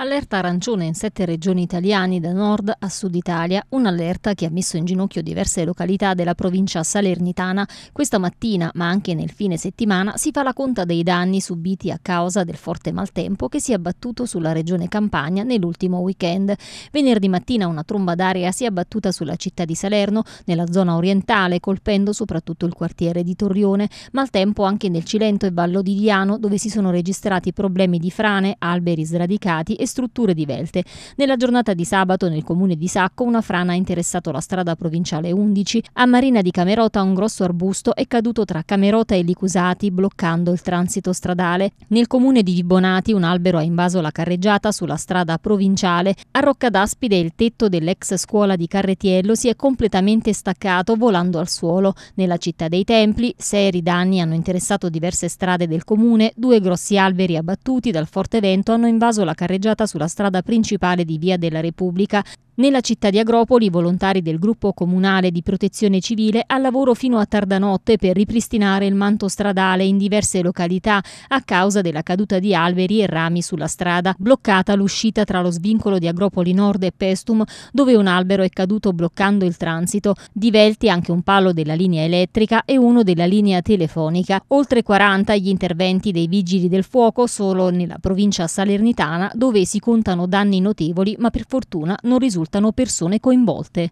Allerta arancione in sette regioni italiane da nord a sud Italia, un'allerta che ha messo in ginocchio diverse località della provincia salernitana. Questa mattina, ma anche nel fine settimana, si fa la conta dei danni subiti a causa del forte maltempo che si è abbattuto sulla regione Campania nell'ultimo weekend. Venerdì mattina una tromba d'aria si è abbattuta sulla città di Salerno, nella zona orientale, colpendo soprattutto il quartiere di Torrione. Maltempo anche nel Cilento e Vallo di Diano, dove si sono registrati problemi di frane, alberi sradicati e strutture divelte. Nella giornata di sabato nel comune di Sacco una frana ha interessato la strada provinciale 11. A Marina di Camerota un grosso arbusto è caduto tra Camerota e Licusati bloccando il transito stradale. Nel comune di Gibonati un albero ha invaso la carreggiata sulla strada provinciale. A Roccadaspide il tetto dell'ex scuola di Carretiello si è completamente staccato volando al suolo. Nella città dei Templi seri danni hanno interessato diverse strade del comune, due grossi alberi abbattuti dal forte vento hanno invaso la carreggiata sulla strada principale di Via della Repubblica nella città di Agropoli, volontari del gruppo comunale di protezione civile al lavoro fino a tardanotte per ripristinare il manto stradale in diverse località a causa della caduta di alberi e rami sulla strada, bloccata l'uscita tra lo svincolo di Agropoli Nord e Pestum, dove un albero è caduto bloccando il transito, divelti anche un palo della linea elettrica e uno della linea telefonica. Oltre 40 gli interventi dei vigili del fuoco solo nella provincia salernitana, dove si contano danni notevoli, ma per fortuna non risultano risultano persone coinvolte.